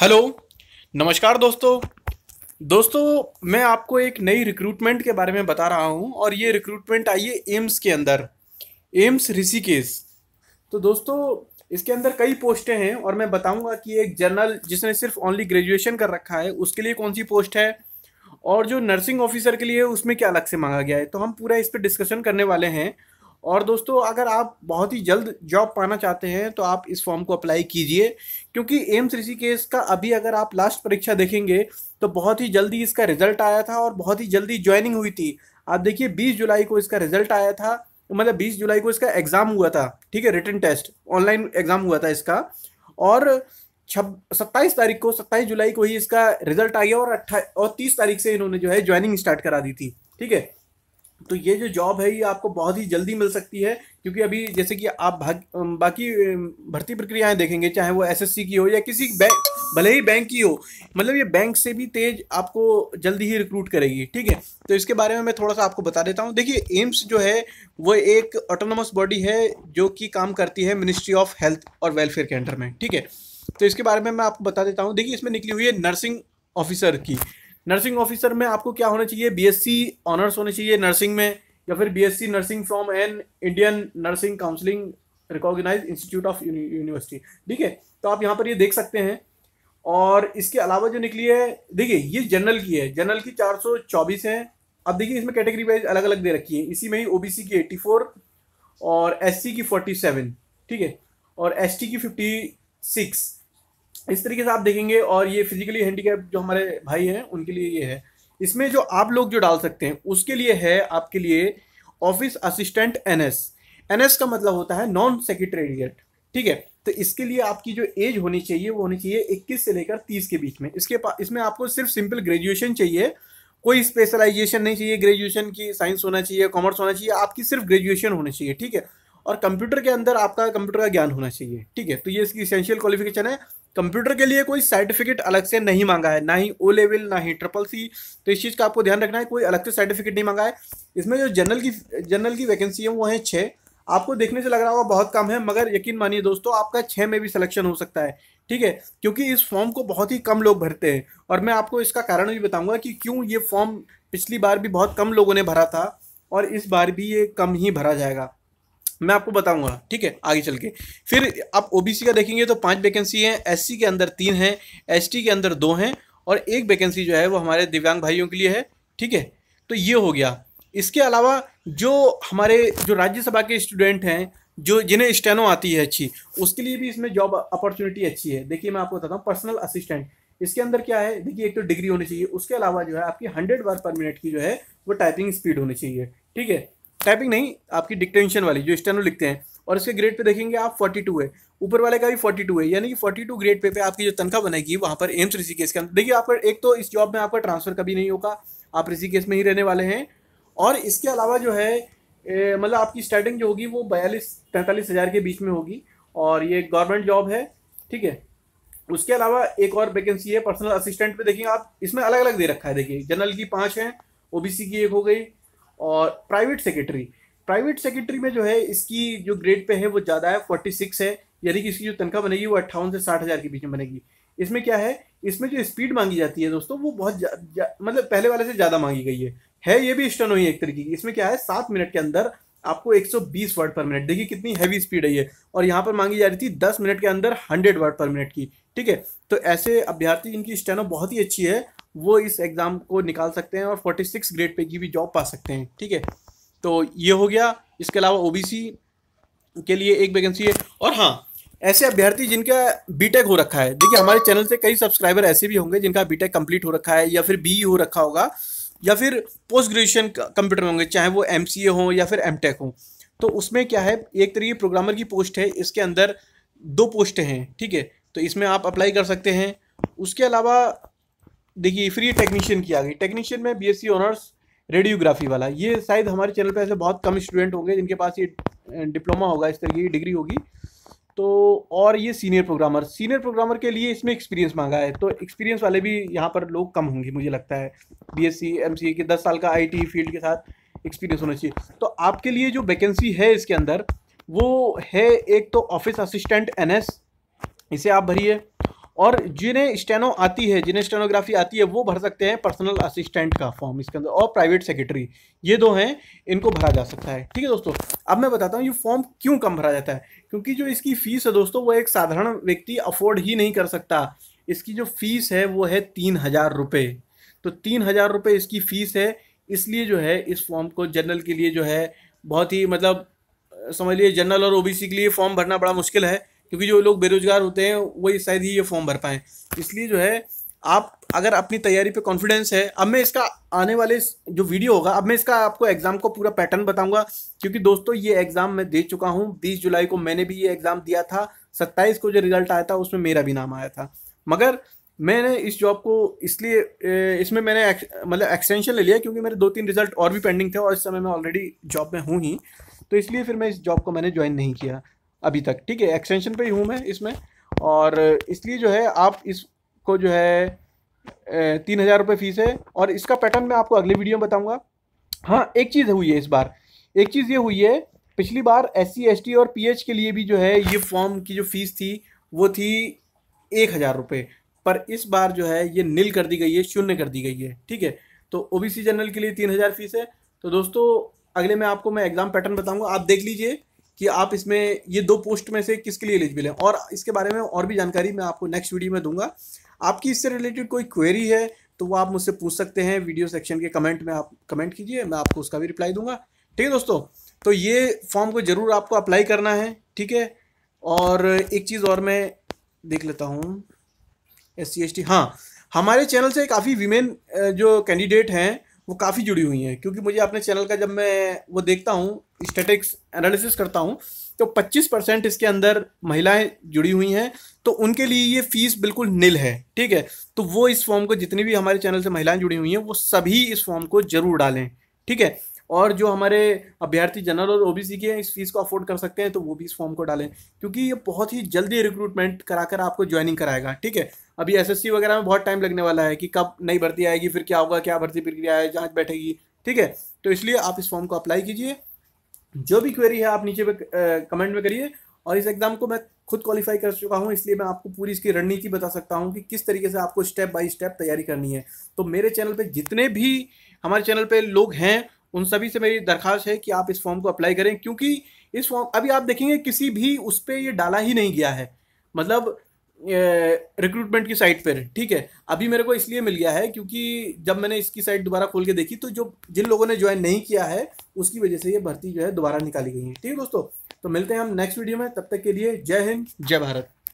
hello नमस्कार दोस्तों दोस्तों मैं आपको एक नई रिक्रूटमेंट के बारे में बता रहा हूं और ये रिक्रूटमेंट आई है एम्स के अंदर एम्स ऋषिकेश तो दोस्तों इसके अंदर कई पोस्टें हैं और मैं बताऊंगा कि एक जनरल जिसने सिर्फ ओनली ग्रेजुएशन कर रखा है उसके लिए कौन सी पोस्ट है और जो नर्सिंग ऑफिसर के लिए उसमें क्या अलग से मांगा गया है तो हम पूरा इस पर डिस्कशन करने वाले हैं और दोस्तों अगर आप बहुत ही जल्द जॉब पाना चाहते हैं तो आप इस फॉर्म को अप्लाई कीजिए क्योंकि एम्स ऋषिकेश का अभी अगर आप लास्ट परीक्षा देखेंगे तो बहुत ही जल्दी इसका रिजल्ट आया था और बहुत ही जल्दी ज्वाइनिंग हुई थी आप देखिए बीस जुलाई को इसका रिजल्ट आया था मतलब बीस जुलाई को इसका एग्ज़ाम हुआ था ठीक है रिटर्न टेस्ट ऑनलाइन एग्ज़ाम हुआ था इसका और छब सत्ताईस तारीख को सत्ताईस जुलाई को ही इसका रिजल्ट आ गया और अट्ठा और तीस तारीख से इन्होंने जो है ज्वाइनिंग स्टार्ट करा दी थी ठीक है तो ये जो जॉब है ये आपको बहुत ही जल्दी मिल सकती है क्योंकि अभी जैसे कि आप भाग बाकी भर्ती प्रक्रियाएं देखेंगे चाहे वो एसएससी की हो या किसी बैंक भले ही बैंक की हो मतलब ये बैंक से भी तेज आपको जल्दी ही रिक्रूट करेगी ठीक है तो इसके बारे में मैं थोड़ा सा आपको बता देता हूँ देखिए एम्स जो है वो एक ऑटोनोमस बॉडी है जो कि काम करती है मिनिस्ट्री ऑफ हेल्थ और वेलफेयर के अंडर में ठीक है तो इसके बारे में मैं आपको बता देता हूँ देखिए इसमें निकली हुई है नर्सिंग ऑफिसर की नर्सिंग ऑफिसर में आपको क्या होना चाहिए बीएससी ऑनर्स होने चाहिए नर्सिंग में या फिर BSc nursing from an Indian nursing counselling recognise institute of university ठीक है तो आप यहाँ पर ये देख सकते हैं और इसके अलावा जो निकली है देखिए ये जनरल की है जनरल की चार सौ चौबीस हैं अब देखिए इसमें कैटेगरी वाइज अलग अलग दे रखी है इसी में ही ओबीसी की एट्टी फोर और एससी की फोर्टी सेवन ठीक है और एसटी की फिफ्टी सिक्स इस तरीके से आप देखेंगे और ये फिजिकली हैंडीकैप जो हमारे भाई हैं उनके लिए ये है इसमें जो आप लोग जो डाल सकते हैं उसके लिए है आपके लिए ऑफिस असिस्टेंट एनएस एनएस का मतलब होता है नॉन सेक्रेटेरिएट ठीक है तो इसके लिए आपकी जो एज होनी चाहिए वो होनी चाहिए इक्कीस से लेकर तीस के बीच में इसके पास इसमें आपको सिर्फ सिंपल ग्रेजुएशन चाहिए कोई स्पेशलाइजेशन नहीं चाहिए ग्रेजुएशन की साइंस होना चाहिए कॉमर्स होना चाहिए आपकी सिर्फ ग्रेजुएशन होनी चाहिए ठीक है और कंप्यूटर के अंदर आपका कंप्यूटर का ज्ञान होना चाहिए ठीक है तो ये इसकी इसेंशियल क्वालिफिकेशन है कंप्यूटर के लिए कोई सर्टिफिकेट अलग से नहीं मांगा है ना ही ओ लेवल ना ही ट्रिपल सी तो इस चीज़ का आपको ध्यान रखना है कोई अलग से सर्टिफिकेट नहीं मांगा है इसमें जो जनरल की जनरल की वैकेंसी है वो है छः आपको देखने से लग रहा होगा बहुत कम है मगर यकीन मानिए दोस्तों आपका छः में भी सिलेक्शन हो सकता है ठीक है क्योंकि इस फॉर्म को बहुत ही कम लोग भरते हैं और मैं आपको इसका कारण भी बताऊंगा कि क्यों ये फॉर्म पिछली बार भी बहुत कम लोगों ने भरा था और इस बार भी ये कम ही भरा जाएगा मैं आपको बताऊंगा ठीक है आगे चल के फिर आप ओबीसी का देखेंगे तो पांच वैकेंसी हैं एससी के अंदर तीन हैं एसटी के अंदर दो हैं और एक वैकेंसी जो है वो हमारे दिव्यांग भाइयों के लिए है ठीक है तो ये हो गया इसके अलावा जो हमारे जो राज्यसभा के स्टूडेंट हैं जो जिन्हें स्टेनो आती है अच्छी उसके लिए भी इसमें जॉब अपॉर्चुनिटी अच्छी है देखिए मैं आपको बताता हूँ पर्सनल असिस्टेंट इसके अंदर क्या है देखिए एक तो डिग्री होनी चाहिए उसके अलावा जो है आपकी हंड्रेड बार पर मिनट की जो है वो टाइपिंग स्पीड होनी चाहिए ठीक है टाइपिंग नहीं आपकी डिक्टेंशन वाली जो स्टेनो लिखते हैं और इसके ग्रेड पे देखेंगे आप 42 है ऊपर वाले का भी 42 है यानी कि 42 ग्रेड पे पे आपकी जो तनख्वाह बनेगी वहाँ पर एम्स ऋषिकेश के अंदर देखिए आप एक तो इस जॉब में आपका ट्रांसफर कभी नहीं होगा आप ऋषिकेश में ही रहने वाले हैं और इसके अलावा जो है मतलब आपकी स्टार्टिंग जो होगी वो बयालीस पैंतालीस हज़ार के बीच में होगी और ये गवर्नमेंट जॉब है ठीक है उसके अलावा एक और वैकेंसी है पर्सनल असिस्टेंट पर देखिए आप इसमें अलग अलग दे रखा है देखिए जनरल की पाँच हैं ओ की एक हो गई और प्राइवेट सेक्रेटरी प्राइवेट सेक्रेटरी में जो है इसकी जो ग्रेड पे है वो ज़्यादा है फोर्टी सिक्स है यानी कि इसकी जो तनख्वाह बनेगी वो अट्ठावन से साठ हज़ार के बीच में बनेगी इसमें क्या है इसमें जो स्पीड मांगी जाती है दोस्तों वो बहुत जा, जा, मतलब पहले वाले से ज़्यादा मांगी गई है है ये भी स्टनो ही एक तरीके की इसमें क्या है सात मिनट के अंदर आपको बीस वर्ड पर मिनट देखिए कितनी हैवी स्पीड है ये और यहाँ पर मांगी जा रही थी दस मिनट के अंदर हंड्रेड वर्ड पर मिनट की ठीक है तो ऐसे अभ्यर्थी जिनकी स्टेनो बहुत ही अच्छी है वो इस एग्ज़ाम को निकाल सकते हैं और फोर्टी सिक्स ग्रेड पे की भी जॉब पा सकते हैं ठीक है तो ये हो गया इसके अलावा ओ के लिए एक वैकेंसी है और हाँ ऐसे अभ्यर्थी जिनका बीटेक हो रखा है देखिए हमारे चैनल से कई सब्सक्राइबर ऐसे भी होंगे जिनका बीटेक कंप्लीट हो रखा है या फिर बी e हो रखा होगा या फिर पोस्ट ग्रेजुएशन कंप्यूटर में होंगे चाहे वो एम हो या फिर एम हो तो उसमें क्या है एक तरीके प्रोग्रामर की पोस्ट है इसके अंदर दो पोस्ट हैं ठीक है तो इसमें आप अप्लाई कर सकते हैं उसके अलावा देखिए फिर ये टेक्नीशियन की आ गई टेक्नीशियन में बीएससी ऑनर्स रेडियोग्राफी वाला ये शायद हमारे चैनल पे ऐसे बहुत कम स्टूडेंट होंगे जिनके पास ये डिप्लोमा होगा इस तरीके की डिग्री होगी तो और ये सीनियर प्रोग्रामर सीनियर प्रोग्रामर के लिए इसमें एक्सपीरियंस मांगा है तो एक्सपीरियंस वाले भी यहाँ पर लोग कम होंगे मुझे लगता है B S C C M के दस साल का आई टी फील्ड के साथ एक्सपीरियंस होना चाहिए तो आपके लिए जो वैकेंसी है इसके अंदर वो है एक तो ऑफिस असिस्टेंट एन एस इसे आप भरिए और जिन्हें स्टेनो आती है जिन्हें स्टेनोग्राफी आती है वो भर सकते हैं पर्सनल असिस्टेंट का फॉर्म इसके अंदर और प्राइवेट सेक्रेटरी ये दो हैं इनको भरा जा सकता है ठीक है दोस्तों अब मैं बताता हूँ ये फॉर्म क्यों कम भरा जाता है क्योंकि जो इसकी फ़ीस है दोस्तों वो एक साधारण व्यक्ति अफोर्ड ही नहीं कर सकता इसकी जो फ़ीस है वो है तीन हज़ार रुपये तो तीन हज़ार रुपये इसकी फ़ीस है इसलिए जो है इस फॉर्म को जनरल के लिए जो है बहुत ही मतलब समझ लीजिए जनरल और ओबीसी के लिए फॉर्म भरना बड़ा मुश्किल है क्योंकि जो लोग बेरोजगार होते हैं वही शायद ही ये फॉर्म भर पाएँ इसलिए जो है आप अगर अपनी तैयारी पे कॉन्फिडेंस है अब मैं इसका आने वाले जो वीडियो होगा अब मैं इसका आपको एग्ज़ाम को पूरा पैटर्न बताऊंगा क्योंकि दोस्तों ये एग्ज़ाम मैं दे चुका हूँ 20 जुलाई को मैंने भी ये एग्ज़ाम दिया था 27 को जो रिजल्ट आया था उसमें मेरा भी नाम आया था मगर मैंने इस जॉब को इसलिए इसमें मैंने एक, मतलब एक्सटेंशन ले लिया क्योंकि मेरे दो तीन रिजल्ट और भी पेंडिंग थे और इस समय मैं ऑलरेडी जॉब में हूँ ही तो इसलिए फिर मैं इस जॉब को मैंने ज्वाइन नहीं किया अभी तक ठीक है एक्सटेंशन पे ही हूँ मैं इसमें और इसलिए जो है आप इसको जो है तीन हज़ार रुपये फ़ीस है और इसका पैटर्न मैं आपको अगली वीडियो में बताऊँगा हाँ एक चीज़ हुई है इस बार एक चीज़ ये हुई है पिछली बार एस सी और पी के लिए भी जो है ये फॉर्म की जो फ़ीस थी वो थी एक हज़ार रुपये पर इस बार जो है ये नील कर दी गई है शून्य कर दी गई है ठीक है तो ओ बी सी जनरल के लिए तीन हज़ार फीस है तो दोस्तों अगले में आपको मैं एग्ज़ाम पैटर्न बताऊँगा आप देख लीजिए कि आप इसमें ये दो पोस्ट में से किसके लिए एलिजिबल हैं और इसके बारे में और भी जानकारी मैं आपको नेक्स्ट वीडियो में दूंगा आपकी इससे रिलेटेड कोई क्वेरी है तो वो आप मुझसे पूछ सकते हैं वीडियो सेक्शन के कमेंट में आप कमेंट कीजिए मैं आपको उसका भी रिप्लाई दूंगा ठीक है दोस्तों तो ये फॉर्म को ज़रूर आपको अप्लाई करना है ठीक है और एक चीज़ और मैं देख लेता हूँ एस सी हाँ हमारे चैनल से काफ़ी विमेन जो कैंडिडेट हैं वो काफ़ी जुड़ी हुई हैं क्योंकि मुझे अपने चैनल का जब मैं वो देखता हूँ स्टेटिक्स एनालिसिस करता हूँ तो 25 परसेंट इसके अंदर महिलाएं जुड़ी हुई हैं तो उनके लिए ये फीस बिल्कुल नील है ठीक है तो वो इस फॉर्म को जितनी भी हमारे चैनल से महिलाएं जुड़ी हुई हैं वो सभी इस फॉर्म को ज़रूर डालें ठीक है और जो हमारे अभ्यर्थी जनरल और ओबीसी के हैं इस फीस को अफोर्ड कर सकते हैं तो वो भी इस फॉर्म को डालें क्योंकि ये बहुत ही जल्दी रिक्रूटमेंट कराकर आपको ज्वाइनिंग कराएगा ठीक है अभी एस वगैरह में बहुत टाइम लगने वाला है कि कब नई भर्ती आएगी फिर क्या होगा क्या भर्ती प्रक्रिया है जाँच बैठेगी ठीक है तो इसलिए आप इस फॉर्म को अप्लाई कीजिए जो भी क्वेरी है आप नीचे पे कमेंट में करिए और इस एग्ज़ाम को मैं खुद क्वालिफाई कर चुका हूँ इसलिए मैं आपको पूरी इसकी रणनीति बता सकता हूँ कि किस तरीके से आपको स्टेप बाय स्टेप तैयारी करनी है तो मेरे चैनल पे जितने भी हमारे चैनल पे लोग हैं उन सभी से मेरी दरख्वास्त है कि आप इस फॉर्म को अप्लाई करें क्योंकि इस फॉर्म अभी आप देखेंगे किसी भी उस पर यह डाला ही नहीं गया है मतलब रिक्रूटमेंट की साइट पर ठीक है अभी मेरे को इसलिए मिल गया है क्योंकि जब मैंने इसकी साइट दोबारा खोल के देखी तो जो जिन लोगों ने ज्वाइन नहीं किया है उसकी वजह से ये भर्ती जो है दोबारा निकाली गई है ठीक है दोस्तों तो मिलते हैं हम नेक्स्ट वीडियो में तब तक के लिए जय हिंद जय भारत